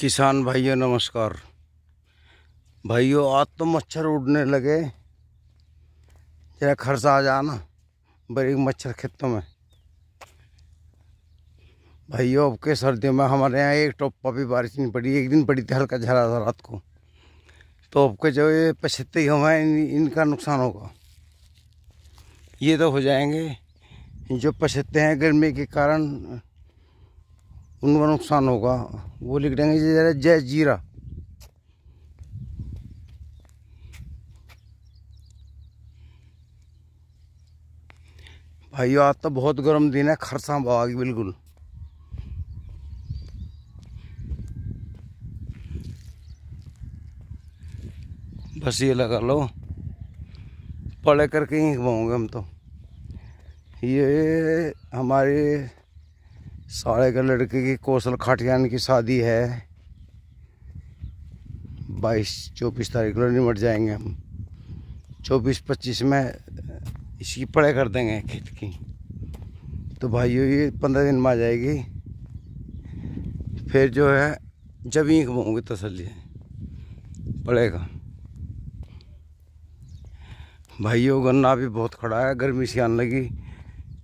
किसान भाइयों नमस्कार भाइयों आज तो मच्छर उड़ने लगे जरा खर्चा आ जाना बड़ी मच्छर खेतों तो में भाइयों अब के सर्दियों में हमारे यहाँ एक पर भी बारिश नहीं पड़ी एक दिन पड़ी थी हल्का झरा था रात को तो अब के जो ये पछते हमारे इन, इनका नुकसान होगा ये तो हो जाएंगे जो पछते हैं गर्मी के कारण उनका नुकसान होगा वो लिख देंगे जय जीरा भाई आज तो बहुत गर्म दिन है खरसा बाग बिल्कुल बस ये लगा लो पड़े करके ही घुमाओगे हम तो ये हमारे साले के लड़के की कौशल खाटियान की शादी है बाईस चौबीस तारीख को निमट जाएंगे हम चौबीस पच्चीस में इसकी पड़े कर देंगे खेत की तो भाइयों ये पंद्रह दिन में आ जाएगी फिर जो है जब ही घुमाऊँगी तसली पड़ेगा भाइयों गन्ना भी बहुत खड़ा है गर्मी से आने लगी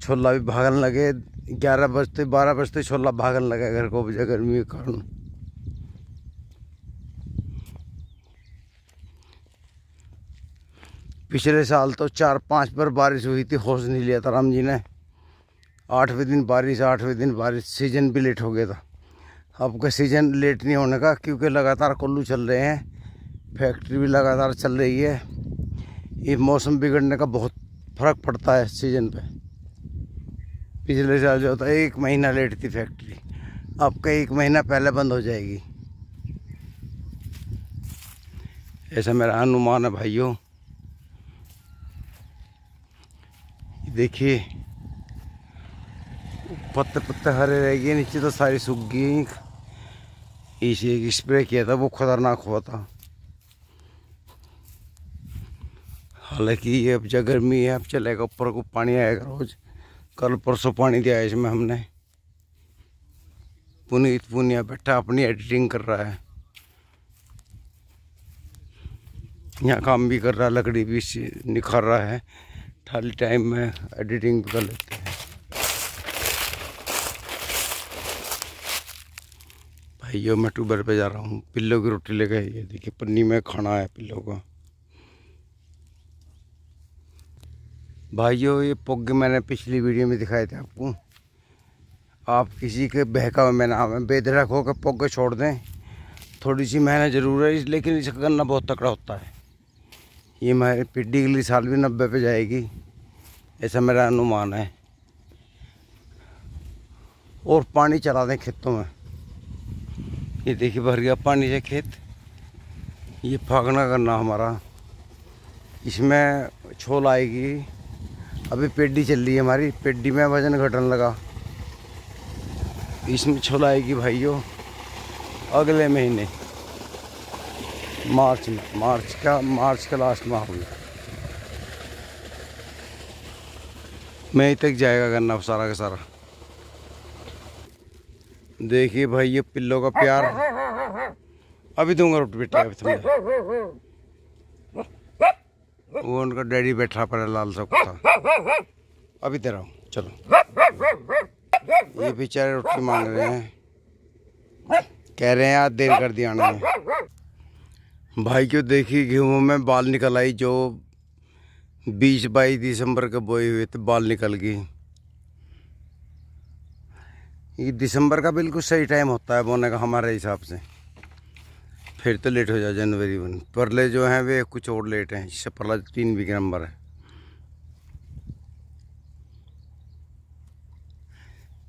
छोला भी भागने लगे ग्यारह बजते बारह बजते छोला भागन लगा घर को बजे गर्मी के कारण पिछले साल तो चार पांच बार बारिश हुई थी होश नहीं लिया था राम जी ने आठवें दिन बारिश आठवें दिन बारिश सीजन भी लेट हो गया था अब का सीजन लेट नहीं होने का क्योंकि लगातार कुल्लू चल रहे हैं फैक्ट्री भी लगातार चल रही है ये मौसम बिगड़ने का बहुत फ़र्क पड़ता है सीजन पे पिछले साल जो होता एक महीना लेट थी फैक्ट्री अब एक महीना पहले बंद हो जाएगी ऐसा मेरा अनुमान है भाइयों देखिए पत्ते पत्ते हरे रह गए नीचे तो सारी सूख गई इसे एक स्प्रे किया था वो खतरनाक हुआ था हालांकि ये अब जब गर्मी है अब चलेगा ऊपर को पानी आएगा रोज़ कल परसों पानी दिया है इसमें हमने पुनीत पुनिया बैठा अपनी एडिटिंग कर रहा है यहाँ काम भी कर रहा है लकड़ी भी निखार रहा है खाली टाइम में एडिटिंग भी कर लेते हैं भाइयों मैं ट्यूबवेल पे जा रहा हूँ पिल्लों की रोटी लेके ये देखिए पन्नी में खाना है पिल्लों का भाइयों ये पुग मैंने पिछली वीडियो में दिखाए थे आपको आप किसी के बहकावे में ना आवे बेदरक होकर पुग छोड़ दें थोड़ी सी मेहनत ज़रूर है लेकिन इसका करना बहुत तकड़ा होता है ये मेरे पिड्डी अगले साल भी नब्बे पे जाएगी ऐसा मेरा अनुमान है और पानी चला दें खेतों में ये देखिए भर गया पानी से खेत ये फागना करना हमारा इसमें छोल आएगी अभी पेड्डी चल रही है हमारी पेड्डी में वजन घटने लगा इसमें छोला आएगी भाइयों अगले महीने मार्च में मार्च का मार्च का लास्ट माह होगी मई तक जाएगा गन्ना सारा का सारा देखिए भाई ये पिल्लों का प्यार अभी दूंगा रोटी बेटा अभी तुम्हें वो उनका डैडी बैठा पड़ा लाल चौक था अभी दे रहा हूँ चलो ये बेचारे रोटी मांग रहे हैं कह रहे हैं आज देर कर दिया उन्होंने भाई क्यों देखी गेहूँ में बाल निकल आई जो बीस बाईस दिसंबर के बोए हुए थे बाल निकल गई ये दिसंबर का बिल्कुल सही टाइम होता है बोने का हमारे हिसाब से फिर तो लेट हो जाए जनवरी वन परले जो हैं वे कुछ और लेट हैं जिससे परला तीन बीघा नंबर है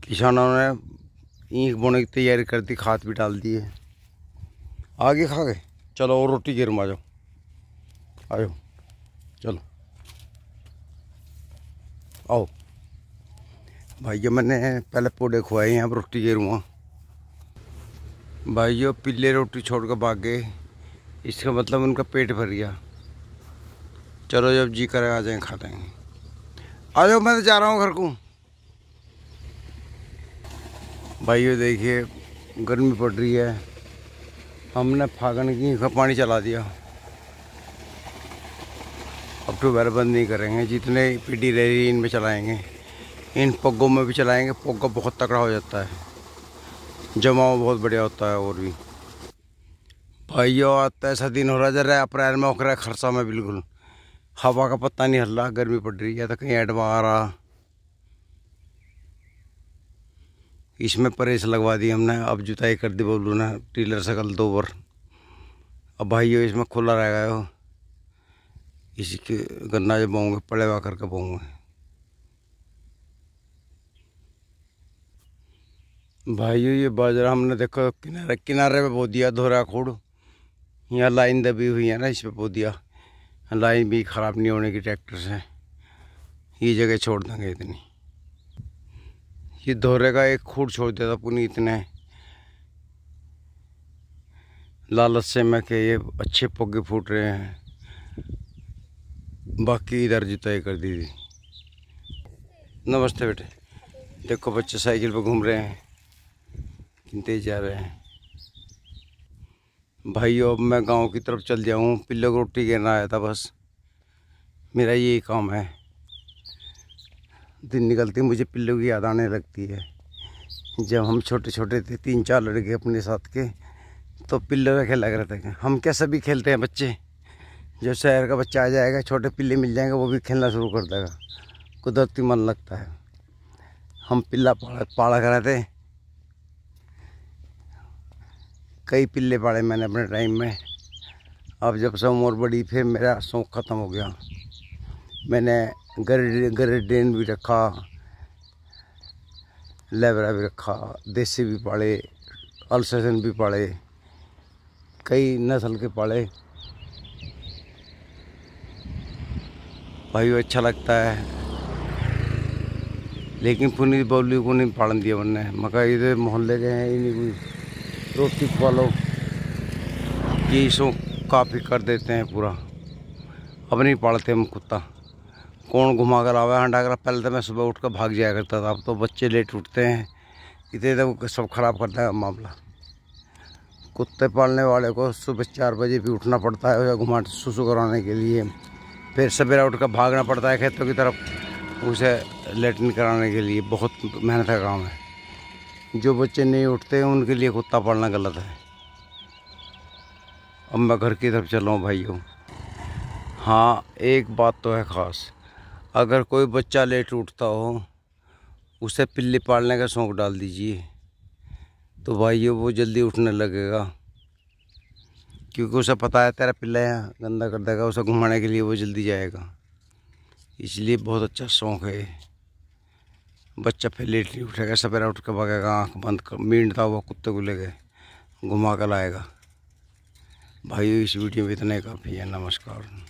किसानों ने ईख बोने की तैयारी कर दी खाद भी डाल दी है आगे खा गए चलो और रोटी गिर जाओ आयो चलो आओ भाई मैंने पहले पौधे खुआए हैं अब रोटी गिरूँगा भाइयों पिल्ले रोटी छोड़ कर भाग गए इसका मतलब उनका पेट भर गया चलो जब जी करे आ जाए खा देंगे आ जाओ मैं तो जा रहा हूँ घर को भाइयों देखिए गर्मी पड़ रही है हमने फागन की का पानी चला दिया अब तो बैर बंद नहीं करेंगे जितने पीढ़ी रह रही इनमें चलाएंगे इन पगों में भी चलाएंगे पग्गा बहुत तकड़ा हो जाता है जमाव बहुत बढ़िया होता है और भी भाइयों आता तो ऐसा दिन हो रहा है अप्रैल में होकर खर्चा में बिल्कुल हवा का पत्ता नहीं हल रहा गर्मी पड़ रही है तो कहीं एडवा आ रहा इसमें परेस लगवा दी हमने अब जुताई कर दी बोलू ने टीलर से कल दो बार अब भाइयों इसमें खुला रह गए हो इसके गन्ना जब पड़े हुआ करके बोंगे भाई ये बाजरा हमने देखो किनारे किनारे पे बो दिया धोरा खूड़ यहाँ लाइन दबी हुई है ना इस पर बो दिया लाइन भी ख़राब नहीं होने की ट्रैक्टर से ये जगह छोड़ देंगे इतनी ये धोरे का एक खूड़ छोड़ दिया था पुनी इतने लालच से मैं कि ये अच्छे पगे फूट रहे हैं बाकी इधर जुताई कर दी थी नमस्ते बेटे देखो बच्चे साइकिल पर घूम रहे हैं गिनते जा रहे हैं भाई अब मैं गांव की तरफ चल जाऊँ पिल्लों को रोटी गिरना आया था बस मेरा यही काम है दिन निकलते मुझे पिल्लों की याद आने लगती है जब हम छोटे छोटे थे तीन चार लड़के अपने साथ के तो पिल्लों का खेला करते थे हम क्या सभी खेलते हैं बच्चे जो शहर का बच्चा आ जाएगा छोटे पिल्ले मिल जाएंगे वो भी खेलना शुरू कर देगा कुदरती मन लगता है हम पिल्ला पाड़ा पाड़ा कराते कई पिल्ले पाले मैंने अपने टाइम में अब जब से उम्र बड़ी फिर मेरा शौक ख़त्म हो गया मैंने गरे गरेडेन भी रखा लेबरा भी रखा देसी भी पाले अल्सेशन भी पाले कई नस्ल के पाले भाई अच्छा लगता है लेकिन पुनीत बोली को नहीं पालन दिया उन्होंने मका इधर मोहल्ले के हैं इन्हीं कोई रोटी पालो लो ये सो काफ़ी कर देते हैं पूरा अब नहीं पालते हम कुत्ता कौन घुमा कर आवा हाँ, हंडा कर पहले तो मैं सुबह उठ कर भाग जाया करता था अब तो बच्चे लेट उठते हैं इतने तो सब खराब करता है मामला कुत्ते पालने वाले को सुबह चार बजे भी उठना पड़ता है या घुमा सुसु कराने के लिए फिर सवेरा उठ कर भागना पड़ता है खेतों की तरफ उसे लेटरिन कराने के लिए बहुत मेहनत का काम है जो बच्चे नहीं उठते उनके लिए कुत्ता पालना गलत है अब मैं घर की तरफ चल रहा हूँ भाइयों हाँ एक बात तो है ख़ास अगर कोई बच्चा लेट उठता हो उसे पिल्ली पालने का शौक़ डाल दीजिए तो भाइयों वो जल्दी उठने लगेगा क्योंकि उसे पता है तेरा पिल्ला गंदा कर देगा उसे घुमाने के लिए वो जल्दी जाएगा इसलिए बहुत अच्छा शौक़ है बच्चा फिर लेट नहीं उठेगा सवेरा उठ के भागेगा आँख बंद कर मींडता हुआ कुत्ते को ले गए घुमा कर लाएगा भाई इस वीडियो में इतना ही काफ़ी है नमस्कार